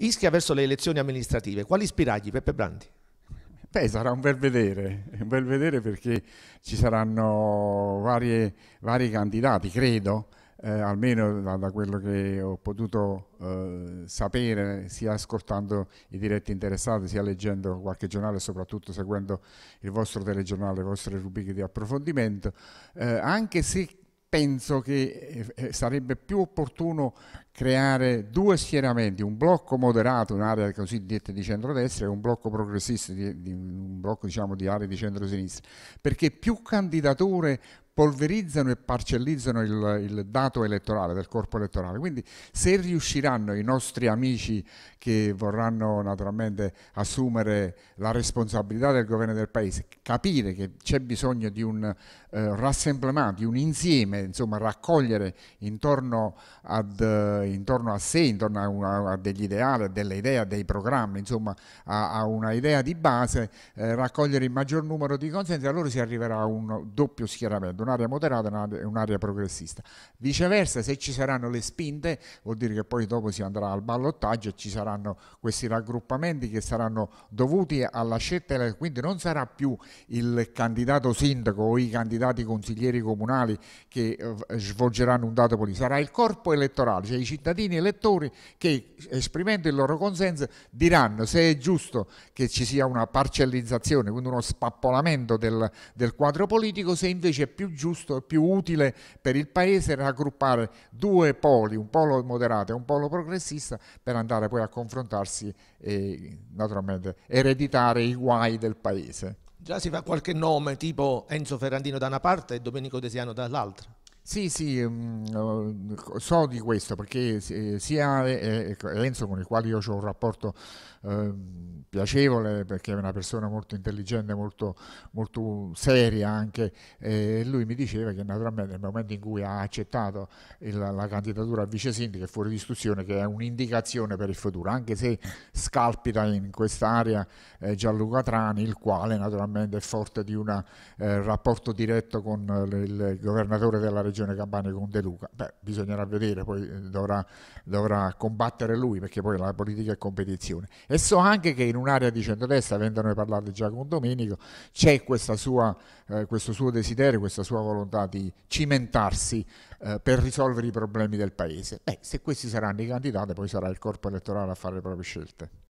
Ischia verso le elezioni amministrative, quali spiragli Peppe Brandi? Beh, sarà un bel vedere, un bel vedere perché ci saranno varie, vari candidati, credo, eh, almeno da, da, quello che ho potuto eh, sapere sia ascoltando i diretti interessati sia leggendo qualche giornale soprattutto seguendo il vostro telegiornale le vostre rubriche di approfondimento eh, anche se penso che eh, eh, sarebbe più opportuno creare due schieramenti, un blocco moderato, un'area cosiddetta di centrodestra e un blocco progressista, di, di, un blocco diciamo, di aree di centrosinistra, perché più candidature polverizzano e parcellizzano il, il, dato elettorale del corpo elettorale. Quindi se riusciranno i nostri amici che vorranno naturalmente assumere la responsabilità del governo del paese, capire che c'è bisogno di un eh, rassemblamento, di un insieme, insomma raccogliere intorno, ad, eh, intorno a sé, intorno a, una, a, degli ideali, a delle idee, a dei programmi, insomma a, a una idea di base, eh, raccogliere il maggior numero di consensi, allora si arriverà a un doppio schieramento un'area moderata e un'area progressista. Viceversa, se ci saranno le spinte, vuol dire che poi dopo si andrà al ballottaggio e ci saranno questi raggruppamenti che saranno dovuti alla scelta, quindi non sarà più il candidato sindaco o i candidati consiglieri comunali che eh, svolgeranno un dato politico, sarà il corpo elettorale, cioè i cittadini elettori che esprimendo il loro consenso diranno se è giusto che ci sia una parcellizzazione, quindi uno spappolamento del, del quadro politico, se invece è più giusto, e più utile per il Paese raggruppare due poli, un polo moderato e un polo progressista, per andare poi a confrontarsi e naturalmente ereditare i guai del Paese. Già si fa qualche nome tipo Enzo Ferrandino da una parte e Domenico Desiano dall'altra. Sì, sì, mm, so di questo perché eh, sia eh, ecco, Renzo con il quale io ho un rapporto ehm, piacevole perché è una persona molto intelligente, molto, molto seria anche, eh, lui mi diceva che naturalmente nel momento in cui ha accettato la candidatura a vice sindaco è fuori discussione che è un'indicazione per il futuro, anche se scalpita in quest'area eh, Gianluca Trani, il quale naturalmente è forte di un rapporto diretto con il governatore della regione stagione Cabane con De Luca. Beh, bisognerà vedere, poi eh, dovrà, dovrà, combattere lui perché poi la politica è competizione. E so anche che in un'area di centrodestra, avendo noi parlato già con Domenico, c'è sua, eh, questo suo desiderio, questa sua volontà di cimentarsi eh, per risolvere i problemi del paese. Beh, se questi saranno i candidati, poi sarà il corpo elettorale a fare le proprie scelte.